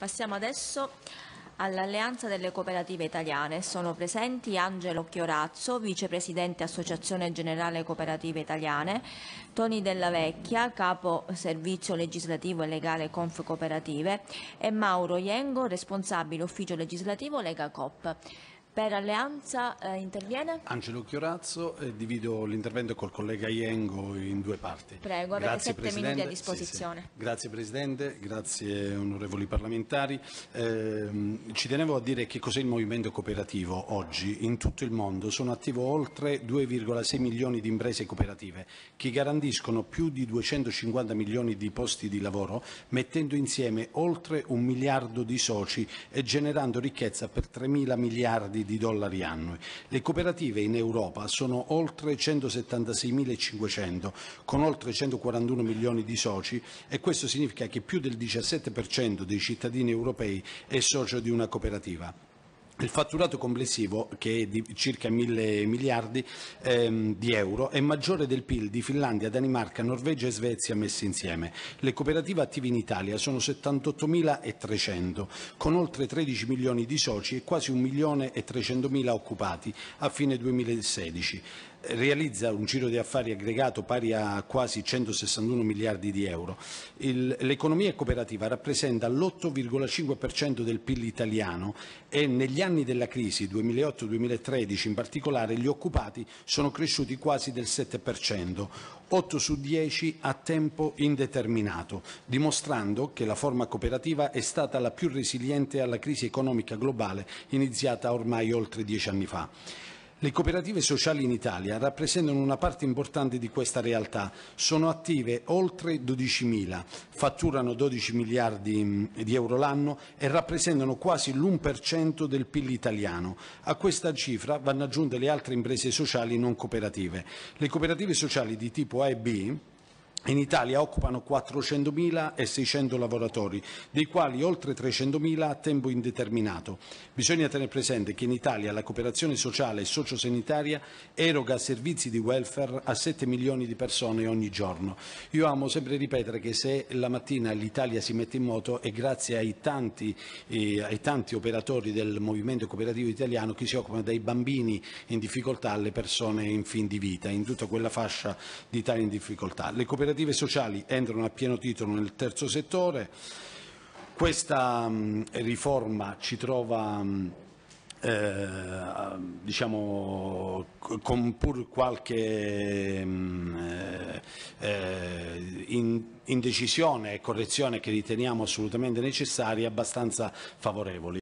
Passiamo adesso all'Alleanza delle Cooperative Italiane. Sono presenti Angelo Chiorazzo, vicepresidente Associazione Generale Cooperative Italiane, Toni Della Vecchia, capo servizio legislativo e legale Conf Cooperative e Mauro Iengo, responsabile ufficio legislativo Lega Coop. Per Alleanza eh, interviene? Angelo Chiorazzo, eh, divido l'intervento col collega Iengo in due parti. Prego, avete grazie, sette Presidente. minuti a disposizione. Sì, sì. Grazie Presidente, grazie onorevoli parlamentari. Eh, ci tenevo a dire che cos'è il movimento cooperativo oggi in tutto il mondo. Sono attivo oltre 2,6 milioni di imprese cooperative che garantiscono più di 250 milioni di posti di lavoro mettendo insieme oltre un miliardo di soci e generando ricchezza per 3 mila miliardi miliardi di dollari annui. Le cooperative in Europa sono oltre 176.500 con oltre 141 milioni di soci e questo significa che più del 17% dei cittadini europei è socio di una cooperativa. Il fatturato complessivo, che è di circa 1000 miliardi ehm, di euro, è maggiore del PIL di Finlandia, Danimarca, Norvegia e Svezia messi insieme. Le cooperative attive in Italia sono 78.300, con oltre 13 milioni di soci e quasi 1.300.000 occupati a fine 2016 realizza un giro di affari aggregato pari a quasi 161 miliardi di euro. l'economia cooperativa rappresenta l'8,5% del PIL italiano e negli anni anni della crisi 2008-2013 in particolare gli occupati sono cresciuti quasi del 7%, 8 su 10 a tempo indeterminato, dimostrando che la forma cooperativa è stata la più resiliente alla crisi economica globale iniziata ormai oltre dieci anni fa. Le cooperative sociali in Italia rappresentano una parte importante di questa realtà, sono attive oltre 12.000, fatturano 12 miliardi mm, di euro l'anno e rappresentano quasi l'1% del PIL italiano. A questa cifra vanno aggiunte le altre imprese sociali non cooperative. Le cooperative sociali di tipo A e B in Italia occupano 400.600 lavoratori, dei quali oltre 300.000 a tempo indeterminato. Bisogna tenere presente che in Italia la cooperazione sociale e sociosanitaria eroga servizi di welfare a 7 milioni di persone ogni giorno. Io amo sempre ripetere che se la mattina l'Italia si mette in moto è grazie ai tanti, eh, ai tanti operatori del movimento cooperativo italiano che si occupano dai bambini in difficoltà alle persone in fin di vita, in tutta quella fascia d'Italia in difficoltà cooperative sociali entrano a pieno titolo nel terzo settore. Questa mh, mm, riforma ci trova mh, mm, eh, diciamo, con pur qualche mh, mm, eh, eh, in, indecisione e correzione che riteniamo assolutamente necessarie, abbastanza favorevoli.